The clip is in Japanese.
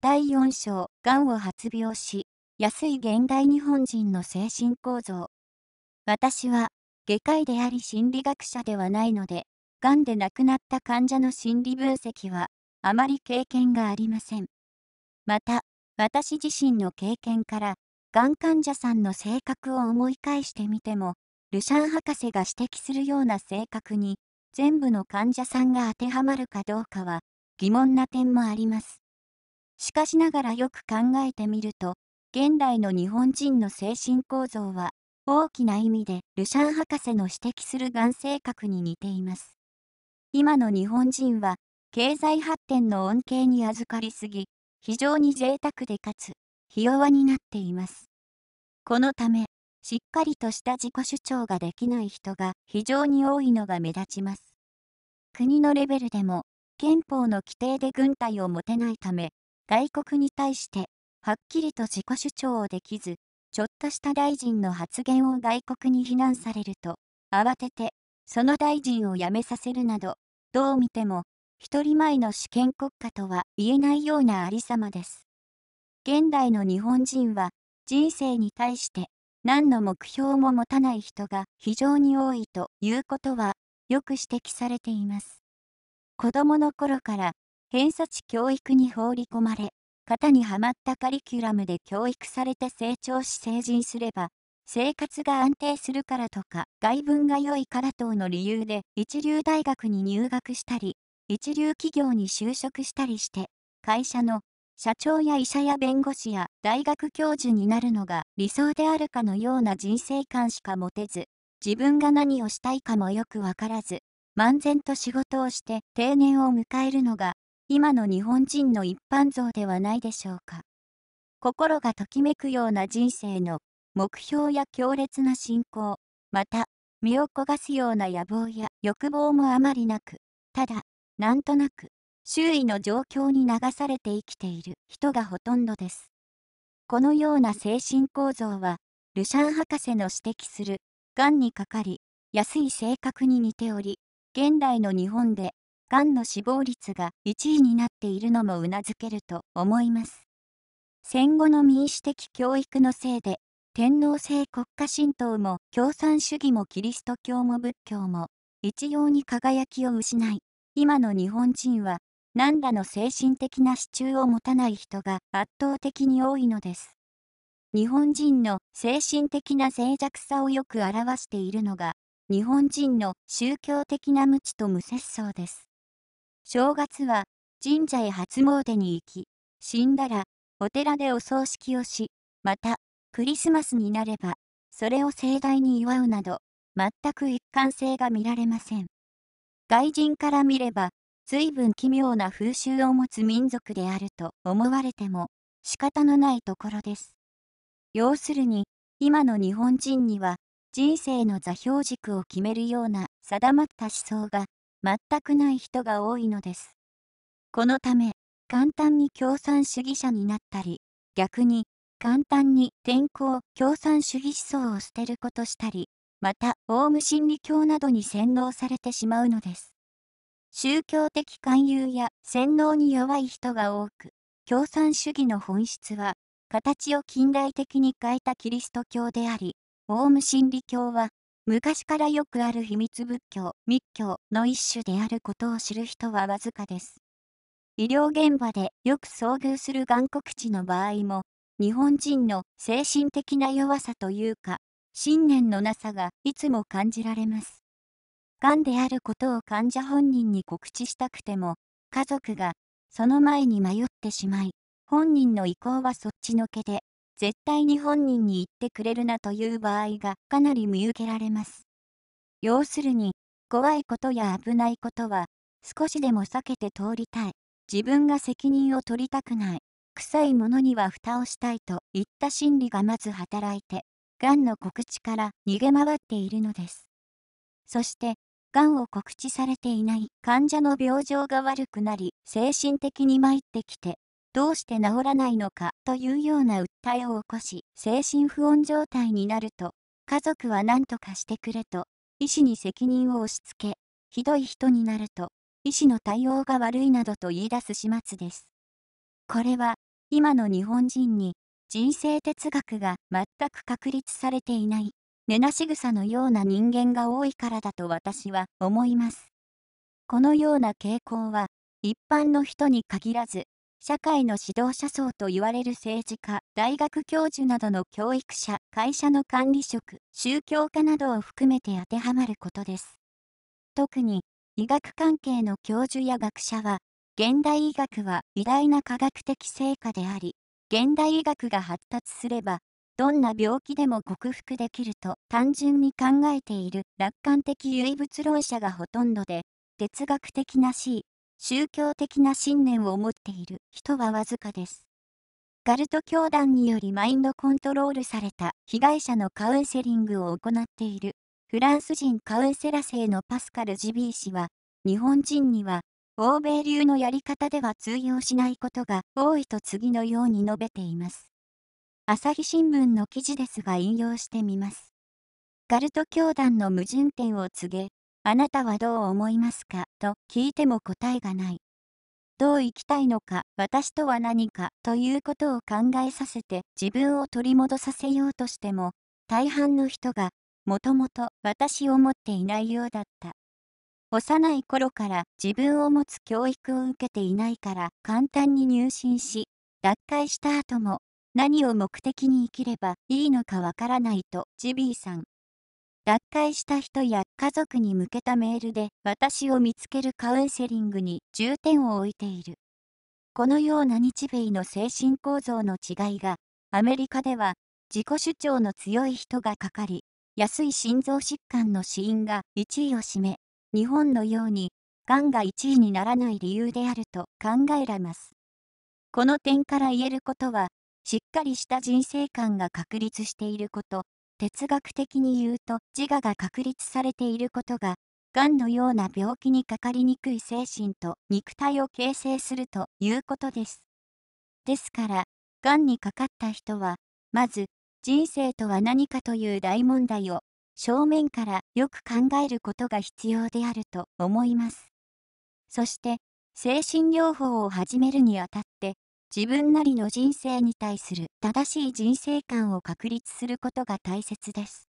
第4章、がんを発病し、安い現代日本人の精神構造。私は、外科医であり心理学者ではないので、がんで亡くなった患者の心理分析は、あまり経験がありません。また、私自身の経験から、がん患者さんの性格を思い返してみても、ルシャン博士が指摘するような性格に、全部の患者さんが当てはまるかどうかは、疑問な点もあります。しかしながらよく考えてみると、現代の日本人の精神構造は、大きな意味でルシャン博士の指摘するがん性格に似ています。今の日本人は、経済発展の恩恵に預かりすぎ、非常に贅沢でかつ、ひ弱になっています。このため、しっかりとした自己主張ができない人が非常に多いのが目立ちます。国のレベルでも、憲法の規定で軍隊を持てないため、外国に対して、はっきりと自己主張をできず、ちょっとした大臣の発言を外国に非難されると、慌てて、その大臣を辞めさせるなど、どう見ても、一人前の主権国家とは言えないようなありさまです。現代の日本人は、人生に対して、何の目標も持たない人が非常に多いということは、よく指摘されています。子供の頃から偏差値教育に放り込まれ、型にはまったカリキュラムで教育されて成長し成人すれば、生活が安定するからとか、外文が良いから等の理由で、一流大学に入学したり、一流企業に就職したりして、会社の社長や医者や弁護士や大学教授になるのが理想であるかのような人生観しか持てず、自分が何をしたいかもよくわからず、漫然と仕事をして定年を迎えるのが今の日本人の一般像ではないでしょうか。心がときめくような人生の目標や強烈な信仰、また、身を焦がすような野望や欲望もあまりなく、ただ、なんとなく、周囲の状況に流されて生きている人がほとんどです。このような精神構造は、ルシャン博士の指摘する、がんにかかり、安い性格に似ており、現代の日本でがんの死亡率が1位になっているのもうなずけると思います。戦後の民主的教育のせいで、天皇制国家神道も共産主義もキリスト教も仏教も一様に輝きを失い、今の日本人は何らの精神的な支柱を持たない人が圧倒的に多いのです。日本人の精神的な脆弱さをよく表しているのが、日本人の宗教的な無知と無節操です。正月は神社へ初詣に行き、死んだらお寺でお葬式をし、またクリスマスになればそれを盛大に祝うなど、全く一貫性が見られません。外人から見れば、随分奇妙な風習を持つ民族であると思われても仕方のないところです。要するに、今の日本人には人生の座標軸を決めるような定まった思想が全くない人が多いのです。このため、簡単に共産主義者になったり、逆に、簡単に天候共産主義思想を捨てることしたり、また、オウム真理教などに洗脳されてしまうのです。宗教的勧誘や洗脳に弱い人が多く、共産主義の本質は、形を近代的に変えたキリスト教であり、オウム真理教は昔からよくある秘密仏教、密教の一種であることを知る人はわずかです。医療現場でよく遭遇する眼告知の場合も、日本人の精神的な弱さというか、信念のなさがいつも感じられます。がんであることを患者本人に告知したくても、家族がその前に迷ってしまい、本人の意向はそっちのけで絶対に本人に言ってくれるなという場合がかなり見受けられます。要するに、怖いことや危ないことは、少しでも避けて通りたい。自分が責任を取りたくない。臭いものには蓋をしたいといった心理がまず働いて、がんの告知から逃げ回っているのです。そして、がんを告知されていない患者の病状が悪くなり、精神的に参ってきて、どうして治らないのかというような訴えを起こし、精神不穏状態になると、家族は何とかしてくれと、医師に責任を押し付け、ひどい人になると、医師の対応が悪いなどと言い出す始末です。これは、今の日本人に、人生哲学が全く確立されていない、根なし草のような人間が多いからだと私は思います。このような傾向は、一般の人に限らず、社会の指導者層と言われる政治家、大学教授などの教育者、会社の管理職、宗教家などを含めて当てはまることです。特に、医学関係の教授や学者は、現代医学は偉大な科学的成果であり、現代医学が発達すれば、どんな病気でも克服できると単純に考えている楽観的唯物論者がほとんどで、哲学的なしい宗教的な信念を持っている人はわずかです。ガルト教団によりマインドコントロールされた被害者のカウンセリングを行っているフランス人カウンセラ生のパスカル・ジビー氏は日本人には欧米流のやり方では通用しないことが多いと次のように述べています。朝日新聞の記事ですが引用してみます。ガルト教団の矛盾点を告げ、あなたはどう思いますかと聞いても答えがない。どう生きたいのか、私とは何かということを考えさせて自分を取り戻させようとしても、大半の人が、もともと私を持っていないようだった。幼い頃から自分を持つ教育を受けていないから簡単に入信し、脱会した後も何を目的に生きればいいのかわからないとジビーさん。脱会した人や家族に向けたメールで私を見つけるカウンセリングに重点を置いている。このような日米の精神構造の違いが、アメリカでは自己主張の強い人がかかり、安い心臓疾患の死因が1位を占め、日本のように、がんが1位にならない理由であると考えられます。この点から言えることは、しっかりした人生観が確立していること、哲学的に言うと自我が確立されていることが、がんのような病気にかかりにくい精神と肉体を形成するということです。ですから、がんにかかった人は、まず、人生とは何かという大問題を正面からよく考えることが必要であると思います。そして、精神療法を始めるにあたって、自分なりの人生に対する正しい人生観を確立することが大切です。